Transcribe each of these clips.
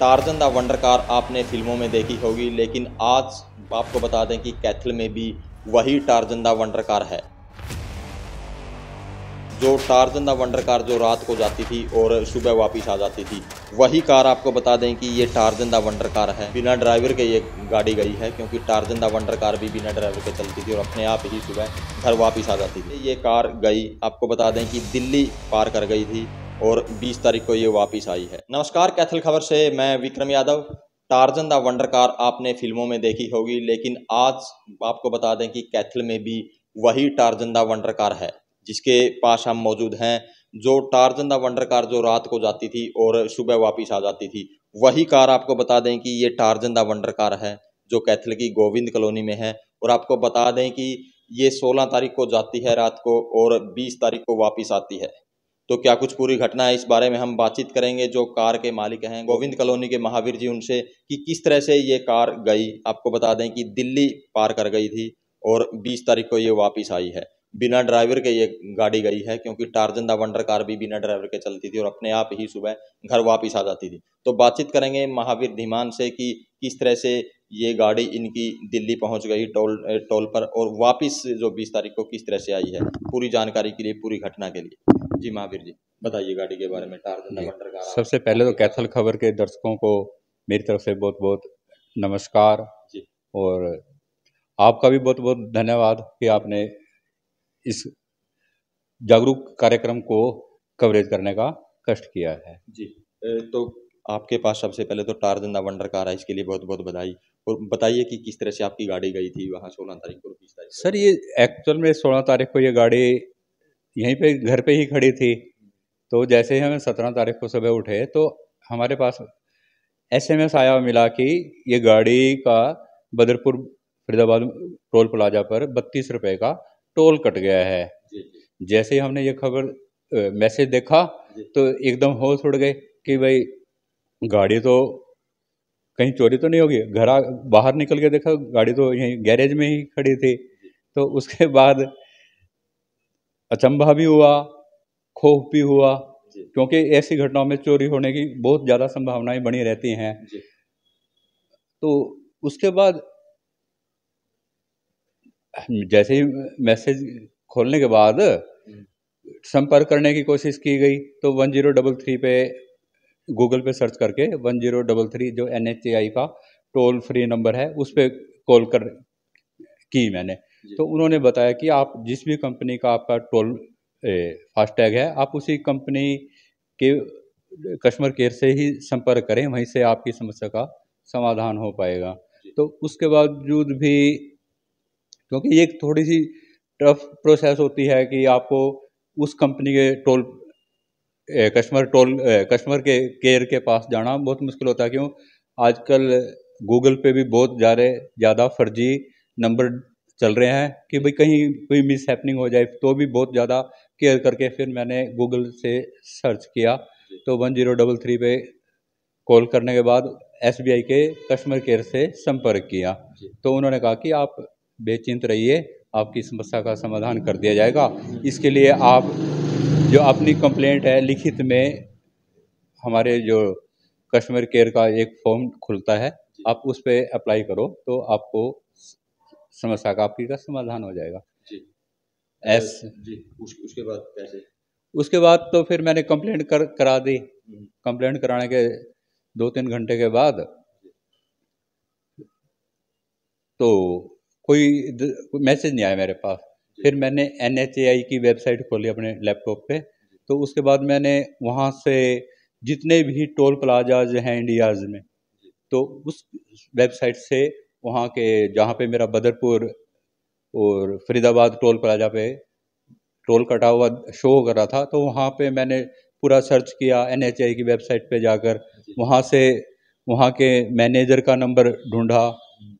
Tarzan the wonder car आपने फिल्मों में देखी होगी लेकिन आज आपको बता दें कि कैथल में भी वही टारजन द वंडर कार है जो टारजन द वंडर कार जो रात को जाती थी और सुबह वापस आ जाती थी वही कार आपको बता दें कि ये टारजन द वंडर कार है बिना ड्राइवर के ये गाड़ी गई है क्योंकि टारजन द वंडर कार भी बिना ड्राइवर के चलती थी और अपने आप ही सुबह घर वापस आ जाती थी ये कार गई आपको बता दें कि दिल्ली पार कर गई थी और 20 तारीख को ये वापस आई है नमस्कार कैथल खबर से मैं Vikram Yadav Tarzan the wonder car आपने फिल्मों में देखी होगी लेकिन आज आपको बता दें कि कैथल में भी वही टारजन द वंडर कार है जिसके पास हम मौजूद हैं जो टारजन द वंडर कार जो रात को जाती थी और सुबह वापिस आ जाती थी वही कार आपको बता दें कि ये टारजन द वंडर कार है जो कैथल की गोविंद कॉलोनी में है और आपको बता दें कि ये 16 तारीख को जाती है रात को और 20 तारीख को वापस आती है तो क्या कुछ पूरी घटना है इस बारे में हम बातचीत करेंगे जो कार के मालिक हैं गोविंद कॉलोनी के महावीर जी उनसे कि किस तरह से ये कार गई आपको बता दें कि दिल्ली पार कर गई थी और 20 तारीख को ये वापस आई है बिना ड्राइवर के ये गाड़ी गई है क्योंकि टारजन द वंडर कार भी बिना ड्राइवर के चलती थी और अपने आप ही सुबह घर वापिस आ जाती थी तो बातचीत करेंगे महावीर धीमान से कि किस तरह से ये गाड़ी इनकी दिल्ली पहुंच गई टोल टोल पर और वापस जो 20 तारीख को किस तरह से आई है पूरी जानकारी के लिए पूरी घटना के लिए जी महावीर जी बताइए गाड़ी के बारे में का सबसे पहले तो कैथल खबर के दर्शकों को मेरी तरफ से बहुत बहुत नमस्कार जी और आपका भी बहुत बहुत धन्यवाद कि आपने इस जागरूक कार्यक्रम को कवरेज करने का कष्ट किया है जी तो आपके पास सबसे पहले तो टार द वंडर कार है इसके लिए बहुत बहुत बधाई और बताइए कि किस तरह से आपकी गाड़ी गई थी वहाँ सोलह तारीख को बीस तारीख सर ये एक्चुअल में सोलह तारीख को ये गाड़ी यहीं पे घर पे ही खड़ी थी तो जैसे ही हम सत्रह तारीख को सुबह उठे तो हमारे पास एस एम एस आया मिला कि ये गाड़ी का बदरपुर फरीदाबाद टोल प्लाजा पर बत्तीस रुपये का टोल कट गया है जैसे ही हमने ये खबर मैसेज देखा तो एकदम होश उड़ गए कि भाई गाड़ी तो कहीं चोरी तो नहीं होगी घर बाहर निकल के देखा गाड़ी तो यहीं गैरेज में ही खड़ी थी तो उसके बाद अचंभा भी हुआ खोफ भी हुआ क्योंकि ऐसी घटनाओं में चोरी होने की बहुत ज़्यादा संभावनाएं बनी रहती हैं तो उसके बाद जैसे ही मैसेज खोलने के बाद हम्म। संपर्क करने की कोशिश की गई तो वन जीरो डबल थ्री पे गूगल पे सर्च करके वन जीरो डबल थ्री जो एन का टोल फ्री नंबर है उस पर कॉल कर की मैंने तो उन्होंने बताया कि आप जिस भी कंपनी का आपका टोल फास्टैग है आप उसी कंपनी के कस्टमर केयर से ही संपर्क करें वहीं से आपकी समस्या का समाधान हो पाएगा तो उसके बावजूद भी क्योंकि एक थोड़ी सी टफ प्रोसेस होती है कि आपको उस कंपनी के टोल कस्टमर टोल कस्टमर के केयर के पास जाना बहुत मुश्किल होता है क्यों आजकल गूगल पे भी बहुत ज़्यादा ज़्यादा फर्जी नंबर चल रहे हैं कि भाई कहीं कोई मिस हैपनिंग हो जाए तो भी बहुत ज़्यादा केयर करके फिर मैंने गूगल से सर्च किया तो वन जीरो डबल थ्री पे कॉल करने के बाद एसबीआई के कस्टमर केयर से संपर्क किया तो उन्होंने कहा कि आप बेचिंत रहिए आपकी समस्या का समाधान कर दिया जाएगा इसके लिए आप जो अपनी कंप्लेंट है लिखित में हमारे जो कस्टमर केयर का एक फॉर्म खुलता है आप उस पर अप्लाई करो तो आपको समस्या का आपकी का समाधान हो जाएगा जी एस जी उस, उसके बाद कैसे उसके बाद तो फिर मैंने कंप्लेंट कर करा दी कंप्लेंट हम्म। कराने के दो तीन घंटे के बाद तो कोई मैसेज नहीं आया मेरे पास फिर मैंने एन की वेबसाइट खोली अपने लैपटॉप पे तो उसके बाद मैंने वहाँ से जितने भी टोल प्लाजाज हैं इंडियाज में तो उस वेबसाइट से वहाँ के जहाँ पे मेरा बदरपुर और फरीदाबाद टोल प्लाजा पे टोल कटा हुआ शो कर रहा था तो वहाँ पे मैंने पूरा सर्च किया एन की वेबसाइट पे जाकर वहाँ से वहाँ के मैनेजर का नंबर ढूंढा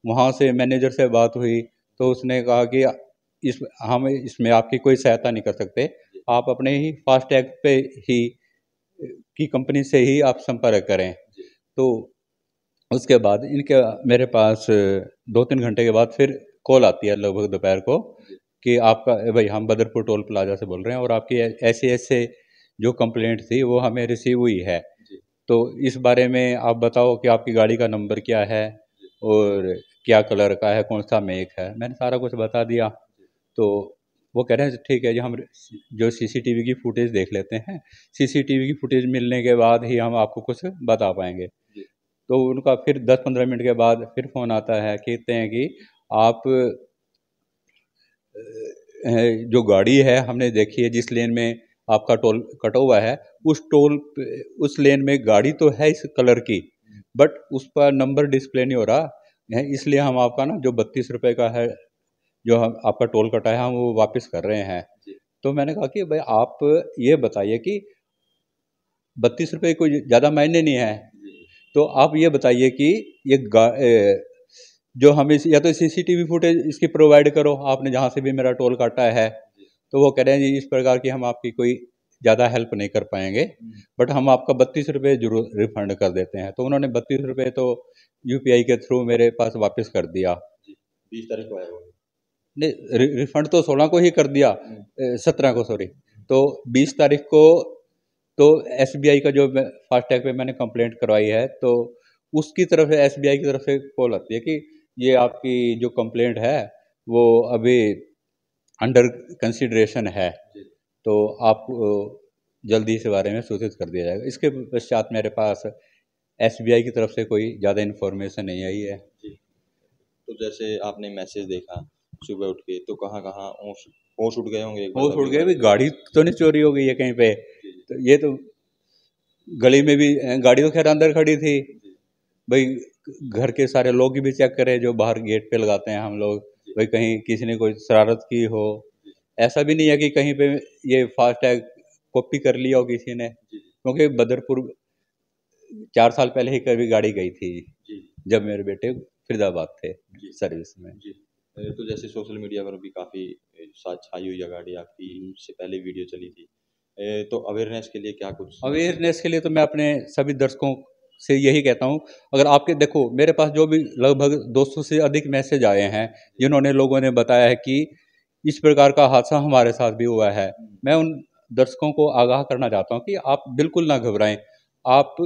वहाँ से मैनेजर से बात हुई तो उसने कहा कि इस हम इसमें आपकी कोई सहायता नहीं कर सकते आप अपने ही फास्टैग पे ही की कंपनी से ही आप संपर्क करें तो उसके बाद इनके मेरे पास दो तीन घंटे के बाद फिर कॉल आती है लगभग दोपहर को कि आपका भाई हम बदरपुर टोल प्लाजा से बोल रहे हैं और आपकी ऐसे ऐसे जो कंप्लेंट थी वो हमें रिसीव हुई है तो इस बारे में आप बताओ कि आपकी गाड़ी का नंबर क्या है और क्या कलर का है कौन सा मेक है मैंने सारा कुछ बता दिया तो वो कह रहे हैं ठीक है जी हम जो सीसीटीवी की फुटेज देख लेते हैं सीसीटीवी की फुटेज मिलने के बाद ही हम आपको कुछ बता पाएंगे तो उनका फिर दस पंद्रह मिनट के बाद फिर फ़ोन आता है कहते हैं कि आप जो गाड़ी है हमने देखी है जिस लेन में आपका टोल कटा हुआ है उस टोल उस लेन में गाड़ी तो है इस कलर की बट उस पर नंबर डिस्प्ले नहीं हो रहा है इसलिए हम आपका ना जो बत्तीस रुपये का है जो हम आपका टोल कटा है हम वो वापस कर रहे हैं तो मैंने कहा कि भाई आप ये बताइए कि बत्तीस रुपये कोई ज़्यादा मायने नहीं है तो आप ये बताइए कि ये जो हम इस या तो सीसीटीवी फुटेज इसकी प्रोवाइड करो आपने जहाँ से भी मेरा टोल काटा है तो वो कह रहे हैं जी इस प्रकार की हम आपकी कोई ज़्यादा हेल्प नहीं कर पाएंगे बट हम आपका बत्तीस रुपये जरूर रिफंड कर देते हैं तो उन्होंने बत्तीस रुपये तो यू के थ्रू मेरे पास वापस कर दिया बीस तारीख को आया नहीं रिफंड तो सोलह को ही कर दिया हम्म। सत्रह को सॉरी तो बीस तारीख को तो एस का जो फास्टैग पे मैंने कंप्लेंट करवाई है तो उसकी तरफ से एस की तरफ से कॉल आती है कि ये आपकी जो कंप्लेंट है वो अभी अंडर कंसिड्रेशन है तो आप जल्दी इस बारे में सूचित कर दिया जाएगा इसके पश्चात मेरे पास एस की तरफ से कोई ज़्यादा इन्फॉर्मेशन नहीं आई है तो जैसे आपने मैसेज देखा सुबह उठ के तो कहाँ कहाँ होश उठ गए होंगे होश उठ गए भी गाड़ी तो नहीं चोरी हो गई है कहीं पे तो ये तो गली में भी गाड़ियों खैर अंदर खड़ी थी भाई घर के सारे लोग भी चेक करें जो बाहर गेट पे लगाते हैं हम लोग भाई कहीं किसी ने कोई शरारत की हो ऐसा भी नहीं है कि कहीं पे ये फास्टैग कॉपी कर लिया हो किसी ने क्योंकि बदरपुर चार साल पहले ही कभी गाड़ी गई थी जब मेरे बेटे फरीदाबाद थे सर्विस में तो जैसे सोशल मीडिया पर भी काफ़ी छाई हुई है गाड़ी आपकी उससे पहले वीडियो चली थी तो अवेयरनेस के लिए क्या कुछ अवेयरनेस के लिए तो मैं अपने सभी दर्शकों से यही कहता हूँ अगर आपके देखो मेरे पास जो भी लगभग 200 से अधिक मैसेज आए हैं जिन्होंने लोगों ने बताया है कि इस प्रकार का हादसा हमारे साथ भी हुआ है मैं उन दर्शकों को आगाह करना चाहता हूँ कि आप बिल्कुल ना घबराएं आप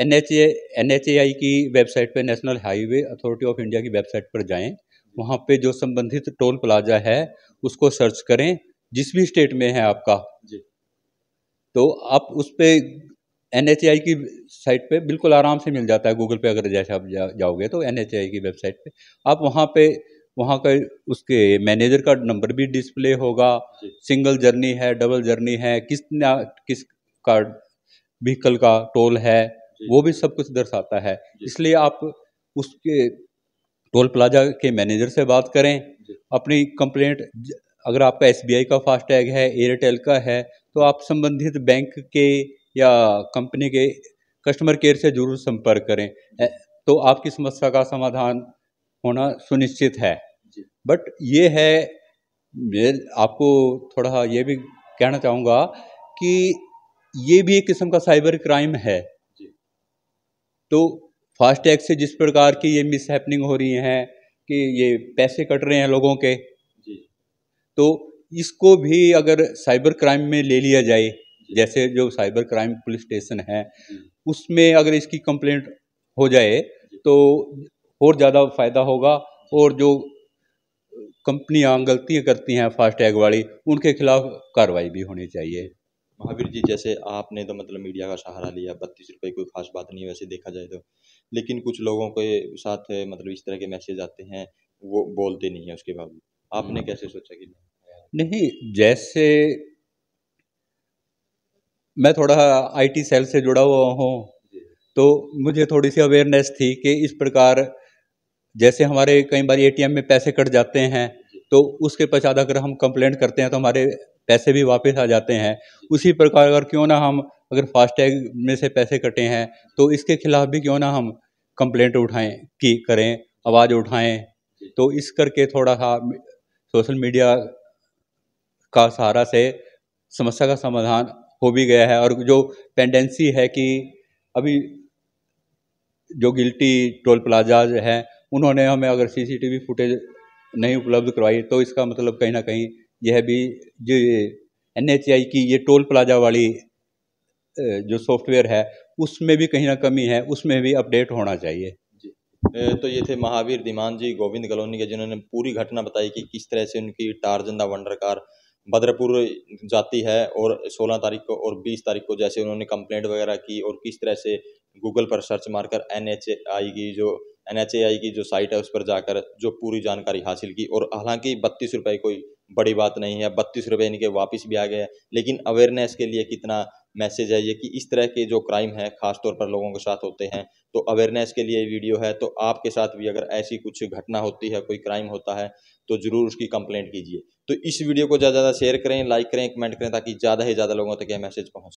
N H N H A I की वेबसाइट पर national highway authority of India की वेबसाइट पर जाएं वहाँ पे जो संबंधित टोल प्लाजा है उसको सर्च करें जिस भी स्टेट में है आपका जी तो आप उस पर एन की साइट पे बिल्कुल आराम से मिल जाता है गूगल पे अगर जैसे आप जा, जाओगे तो एन की वेबसाइट पे आप वहाँ पे वहाँ का उसके मैनेजर का नंबर भी डिस्प्ले होगा सिंगल जर्नी है डबल जर्नी है किस किस का व्हीकल का टोल है वो भी सब कुछ दर्शाता है इसलिए आप उसके टोल प्लाजा के मैनेजर से बात करें अपनी कंप्लेंट अगर आपका एस का फास्टैग है एयरटेल का है तो आप संबंधित बैंक के या कंपनी के कस्टमर केयर से जरूर संपर्क करें तो आपकी समस्या का समाधान होना सुनिश्चित है बट ये है आपको थोड़ा ये भी कहना चाहूँगा कि ये भी एक किस्म का साइबर क्राइम है तो फास्टैग से जिस प्रकार की ये मिसहैपनिंग हो रही हैं कि ये पैसे कट रहे हैं लोगों के तो इसको भी अगर साइबर क्राइम में ले लिया जाए जैसे जो साइबर क्राइम पुलिस स्टेशन है उसमें अगर इसकी कंप्लेंट हो जाए तो और ज़्यादा फ़ायदा होगा और जो कंपनियां गलतियां करती हैं फास्टैग वाली उनके खिलाफ कार्रवाई भी होनी चाहिए महावीर जी जैसे आपने तो मतलब मीडिया का सहारा लिया बत्तीस रुपये कोई खास बात नहीं वैसे देखा जाए तो लेकिन कुछ लोगों के साथ मतलब इस तरह के मैसेज आते हैं वो बोलते नहीं है उसके बावजूद आपने हाँ। कैसे सोचा कि नहीं नहीं जैसे मैं थोड़ा आईटी सेल से जुड़ा हुआ हूँ तो मुझे थोड़ी सी अवेयरनेस थी कि इस प्रकार जैसे हमारे कई बार एटीएम में पैसे कट जाते हैं तो उसके पश्चात अगर हम कंप्लेंट करते हैं तो हमारे पैसे भी वापस आ जाते हैं उसी प्रकार अगर क्यों ना हम अगर फास्टैग में से पैसे कटे हैं तो इसके खिलाफ भी क्यों ना हम कंप्लेंट उठाएं की करें आवाज़ उठाएं तो इस करके थोड़ा सा सोशल मीडिया का सहारा से समस्या का समाधान हो भी गया है और जो पेंडेंसी है कि अभी जो गिल्टी टोल प्लाजा है उन्होंने हमें अगर सीसीटीवी फुटेज नहीं उपलब्ध करवाई तो इसका मतलब कहीं ना कहीं यह भी जो एन की ये टोल प्लाजा वाली जो सॉफ्टवेयर है उसमें भी कहीं ना कमी है उसमें भी अपडेट होना चाहिए तो ये थे महावीर दीमान जी गोविंद कलोनी के जिन्होंने पूरी घटना बताई कि किस तरह से उनकी Tarzan the wonder car Bhadrapur जाती है और सोलह तारीख को और बीस तारीख को जैसे उन्होंने कंप्लेंट वगैरह की और किस तरह से गूगल पर सर्च मारकर एन एच आई की जो एन एच आई की जो साइट है उस पर जाकर जो पूरी जानकारी हासिल की और हालांकि बत्तीस रुपये कोई बड़ी बात नहीं है बत्तीस रुपये इनके वापस भी आ गए लेकिन अवेयरनेस के लिए कितना मैसेज है ये कि इस तरह के जो क्राइम है ख़ास तौर पर लोगों के साथ होते हैं तो अवेयरनेस के लिए वीडियो है तो आपके साथ भी अगर ऐसी कुछ घटना होती है कोई क्राइम होता है तो ज़रूर उसकी कंप्लेंट कीजिए तो इस वीडियो को ज़्यादा ज़्यादा शेयर करें लाइक करें कमेंट करें ताकि ज़्यादा से ज़्यादा लोगों तक यह मैसेज पहुँच